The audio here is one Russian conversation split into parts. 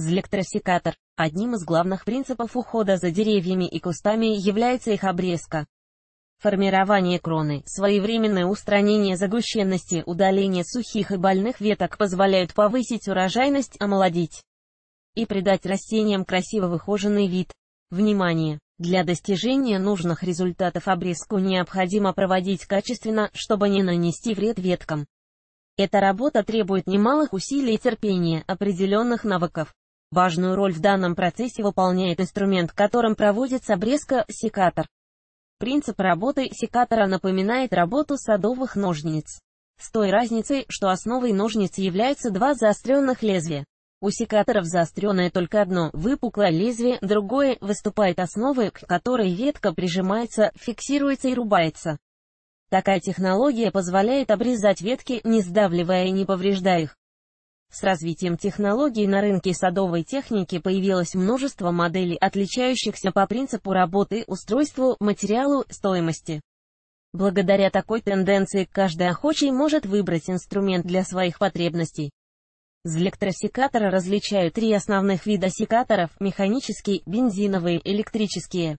С электросекатор. Одним из главных принципов ухода за деревьями и кустами является их обрезка. Формирование кроны, своевременное устранение загущенности, удаление сухих и больных веток позволяют повысить урожайность, омолодить и придать растениям красиво выхоженный вид. Внимание! Для достижения нужных результатов обрезку необходимо проводить качественно, чтобы не нанести вред веткам. Эта работа требует немалых усилий и терпения, определенных навыков. Важную роль в данном процессе выполняет инструмент, которым проводится обрезка, секатор. Принцип работы секатора напоминает работу садовых ножниц. С той разницей, что основой ножниц являются два заостренных лезвия. У секаторов заостренное только одно, выпуклое лезвие, другое, выступает основой, к которой ветка прижимается, фиксируется и рубается. Такая технология позволяет обрезать ветки, не сдавливая и не повреждая их. С развитием технологий на рынке садовой техники появилось множество моделей, отличающихся по принципу работы, устройству, материалу, стоимости. Благодаря такой тенденции каждый охочий может выбрать инструмент для своих потребностей. С электросекатора различают три основных вида секаторов – механические, бензиновые, электрические.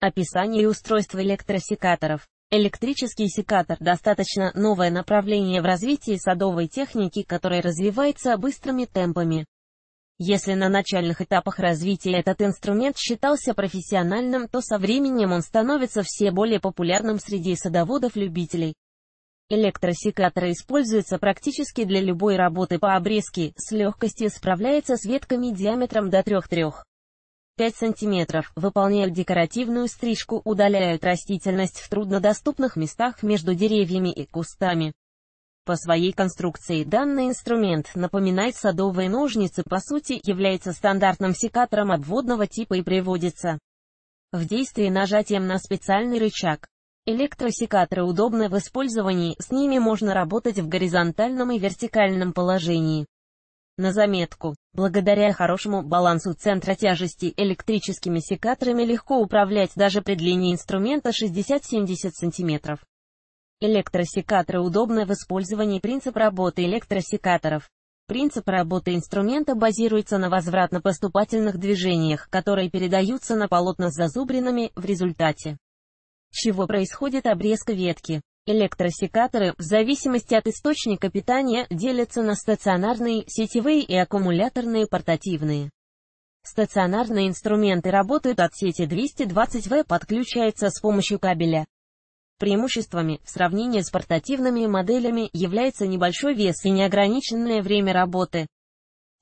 Описание и устройство электросекаторов Электрический секатор – достаточно новое направление в развитии садовой техники, которое развивается быстрыми темпами. Если на начальных этапах развития этот инструмент считался профессиональным, то со временем он становится все более популярным среди садоводов-любителей. Электросекатор используется практически для любой работы по обрезке, с легкостью справляется с ветками диаметром до 3-3. 5 см, выполняют декоративную стрижку, удаляют растительность в труднодоступных местах между деревьями и кустами. По своей конструкции данный инструмент напоминает садовые ножницы, по сути, является стандартным секатором обводного типа и приводится в действие нажатием на специальный рычаг. Электросекаторы удобны в использовании, с ними можно работать в горизонтальном и вертикальном положении. На заметку, благодаря хорошему балансу центра тяжести электрическими секаторами легко управлять даже при длине инструмента 60-70 см. Электросекаторы удобны в использовании принцип работы электросекаторов. Принцип работы инструмента базируется на возвратно-поступательных движениях, которые передаются на полотна с зазубринами в результате чего происходит обрезка ветки. Электросекаторы, в зависимости от источника питания, делятся на стационарные, сетевые и аккумуляторные портативные. Стационарные инструменты работают от сети 220 В, подключаются с помощью кабеля. Преимуществами в сравнении с портативными моделями является небольшой вес и неограниченное время работы.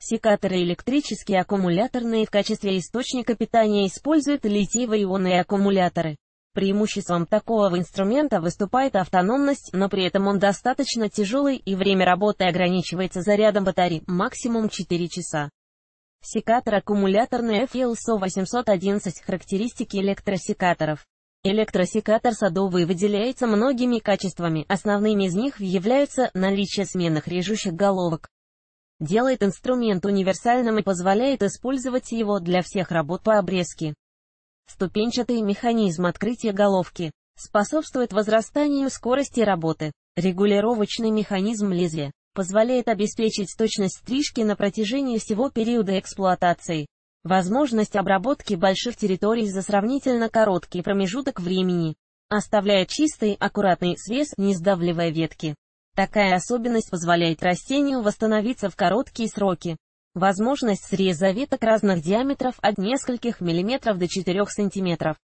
Секаторы электрические аккумуляторные в качестве источника питания используют литиево-ионные аккумуляторы. Преимуществом такого инструмента выступает автономность, но при этом он достаточно тяжелый и время работы ограничивается зарядом батареи, максимум 4 часа. Секатор аккумуляторный FELSO 811 Характеристики электросекаторов Электросекатор садовый выделяется многими качествами, основными из них являются наличие сменных режущих головок. Делает инструмент универсальным и позволяет использовать его для всех работ по обрезке. Ступенчатый механизм открытия головки способствует возрастанию скорости работы. Регулировочный механизм лезвия позволяет обеспечить точность стрижки на протяжении всего периода эксплуатации. Возможность обработки больших территорий за сравнительно короткий промежуток времени оставляя чистый, аккуратный срез, не сдавливая ветки. Такая особенность позволяет растению восстановиться в короткие сроки. Возможность среза веток разных диаметров от нескольких миллиметров до 4 сантиметров.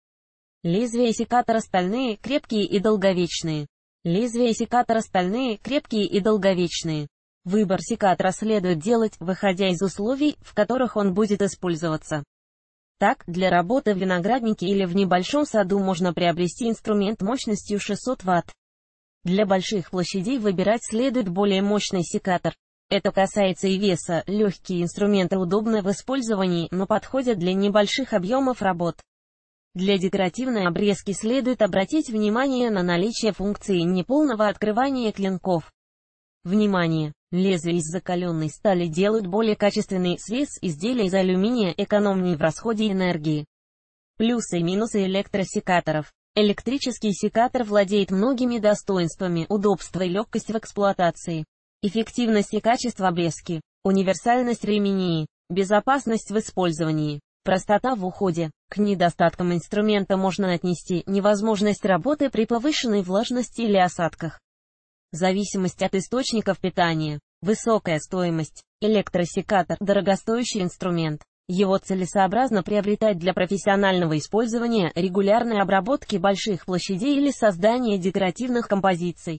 Лезвия секатора стальные, крепкие и долговечные. Лезвия секатора стальные, крепкие и долговечные. Выбор секатора следует делать, выходя из условий, в которых он будет использоваться. Так, для работы в винограднике или в небольшом саду можно приобрести инструмент мощностью 600 Вт. Для больших площадей выбирать следует более мощный секатор. Это касается и веса, легкие инструменты удобны в использовании, но подходят для небольших объемов работ. Для декоративной обрезки следует обратить внимание на наличие функции неполного открывания клинков. Внимание! Лезвия из закаленной стали делают более качественный свес изделия из алюминия экономнее в расходе энергии. Плюсы и минусы электросекаторов. Электрический секатор владеет многими достоинствами, удобство и легкость в эксплуатации эффективность и качество обрезки, универсальность ремени, безопасность в использовании, простота в уходе. К недостаткам инструмента можно отнести невозможность работы при повышенной влажности или осадках, зависимость от источников питания, высокая стоимость, электросекатор, дорогостоящий инструмент. Его целесообразно приобретать для профессионального использования, регулярной обработки больших площадей или создания декоративных композиций.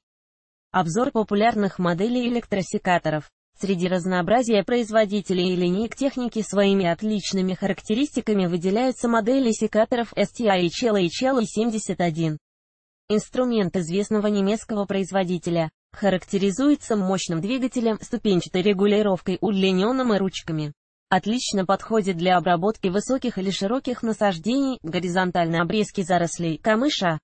Обзор популярных моделей электросекаторов. Среди разнообразия производителей и линейк техники своими отличными характеристиками выделяются модели секаторов STI и HL и 71. Инструмент известного немецкого производителя. Характеризуется мощным двигателем, ступенчатой регулировкой, удлиненным и ручками. Отлично подходит для обработки высоких или широких насаждений, горизонтальной обрезки зарослей, камыша.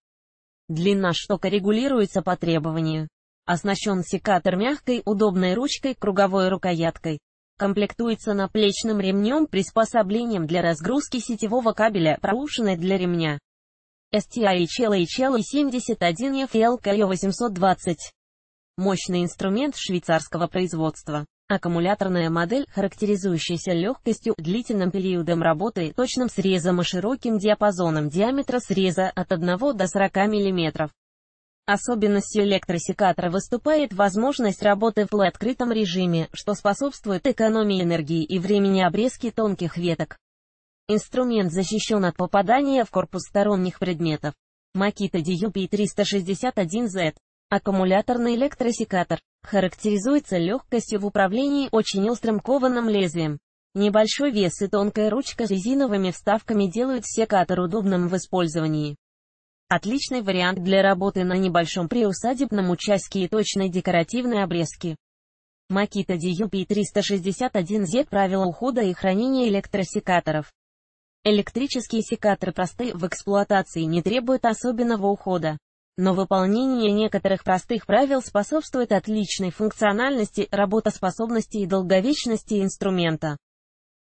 Длина штока регулируется по требованию. Оснащен секатор мягкой, удобной ручкой, круговой рукояткой. Комплектуется наплечным ремнем, приспособлением для разгрузки сетевого кабеля, проушиной для ремня. STI HLHL 71FL 820 Мощный инструмент швейцарского производства. Аккумуляторная модель, характеризующаяся легкостью, длительным периодом работы, точным срезом и широким диапазоном диаметра среза от 1 до 40 мм. Особенностью электросекатора выступает возможность работы в открытом режиме, что способствует экономии энергии и времени обрезки тонких веток. Инструмент защищен от попадания в корпус сторонних предметов. Makita DUP-361Z. Аккумуляторный электросекатор. Характеризуется легкостью в управлении очень острым кованым лезвием. Небольшой вес и тонкая ручка с резиновыми вставками делают секатор удобным в использовании. Отличный вариант для работы на небольшом приусадебном участке и точной декоративной обрезки. Makita DUP 361Z правила ухода и хранения электросекаторов. Электрические секаторы просты в эксплуатации и не требуют особенного ухода. Но выполнение некоторых простых правил способствует отличной функциональности, работоспособности и долговечности инструмента.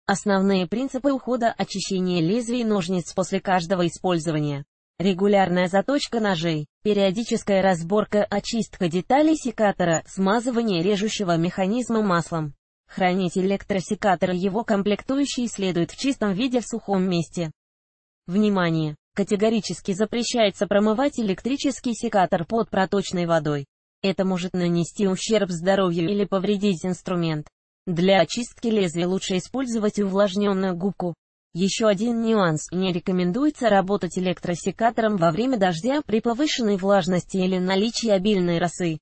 Основные принципы ухода – очищение лезвий ножниц после каждого использования регулярная заточка ножей, периодическая разборка, очистка деталей секатора, смазывание режущего механизма маслом. Хранить электросекатор и его комплектующие следует в чистом виде в сухом месте. Внимание! Категорически запрещается промывать электрический секатор под проточной водой. Это может нанести ущерб здоровью или повредить инструмент. Для очистки лезвия лучше использовать увлажненную губку. Еще один нюанс. Не рекомендуется работать электросекатором во время дождя при повышенной влажности или наличии обильной росы.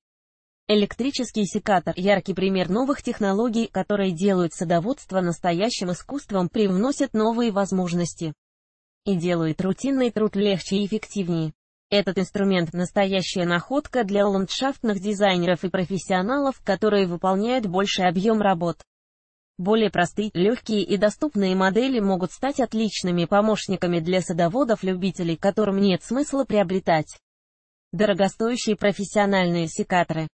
Электрический секатор – яркий пример новых технологий, которые делают садоводство настоящим искусством, привносят новые возможности и делают рутинный труд легче и эффективнее. Этот инструмент – настоящая находка для ландшафтных дизайнеров и профессионалов, которые выполняют больший объем работ. Более простые, легкие и доступные модели могут стать отличными помощниками для садоводов-любителей, которым нет смысла приобретать дорогостоящие профессиональные секаторы.